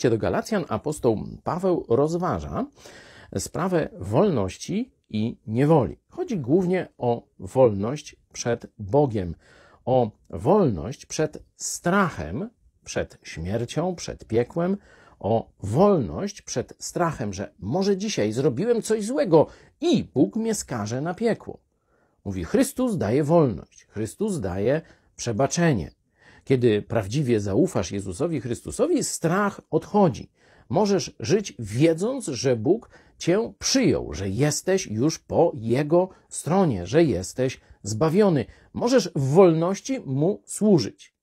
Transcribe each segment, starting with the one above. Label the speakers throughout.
Speaker 1: liście do Galacjan apostoł Paweł rozważa sprawę wolności i niewoli. Chodzi głównie o wolność przed Bogiem, o wolność przed strachem, przed śmiercią, przed piekłem, o wolność przed strachem, że może dzisiaj zrobiłem coś złego i Bóg mnie skaże na piekło. Mówi, Chrystus daje wolność, Chrystus daje przebaczenie. Kiedy prawdziwie zaufasz Jezusowi Chrystusowi, strach odchodzi. Możesz żyć wiedząc, że Bóg Cię przyjął, że jesteś już po Jego stronie, że jesteś zbawiony. Możesz w wolności Mu służyć.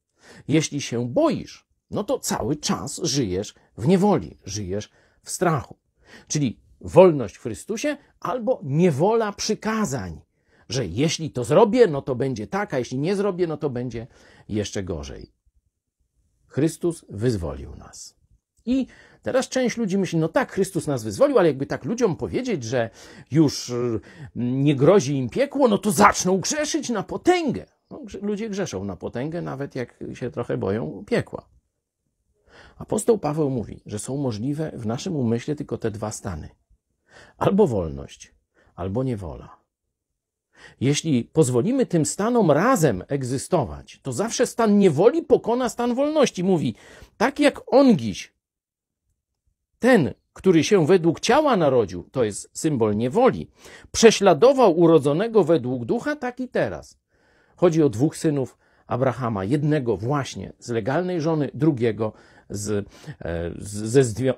Speaker 1: Jeśli się boisz, no to cały czas żyjesz w niewoli, żyjesz w strachu. Czyli wolność w Chrystusie albo niewola przykazań, że jeśli to zrobię, no to będzie tak, a jeśli nie zrobię, no to będzie jeszcze gorzej. Chrystus wyzwolił nas. I teraz część ludzi myśli, no tak, Chrystus nas wyzwolił, ale jakby tak ludziom powiedzieć, że już mm, nie grozi im piekło, no to zaczną grzeszyć na potęgę. No, ludzie grzeszą na potęgę, nawet jak się trochę boją piekła. Apostoł Paweł mówi, że są możliwe w naszym umyśle tylko te dwa stany: albo wolność, albo niewola. Jeśli pozwolimy tym stanom razem egzystować, to zawsze stan niewoli pokona stan wolności. Mówi, tak jak on dziś, ten, który się według ciała narodził, to jest symbol niewoli, prześladował urodzonego według ducha, tak i teraz. Chodzi o dwóch synów Abrahama, jednego właśnie z legalnej żony, drugiego z, e,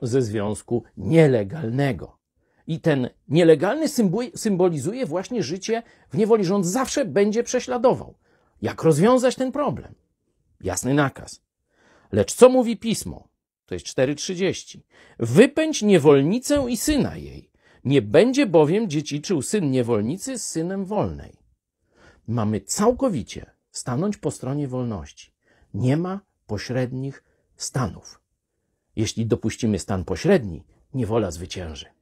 Speaker 1: ze, związku nielegalnego. I ten nielegalny symbolizuje właśnie życie w niewoli. Rząd zawsze będzie prześladował. Jak rozwiązać ten problem? Jasny nakaz. Lecz co mówi pismo? To jest 4.30. Wypędź niewolnicę i syna jej. Nie będzie bowiem dziedziczył syn niewolnicy z synem wolnej. Mamy całkowicie stanąć po stronie wolności. Nie ma pośrednich stanów. Jeśli dopuścimy stan pośredni, niewola zwycięży.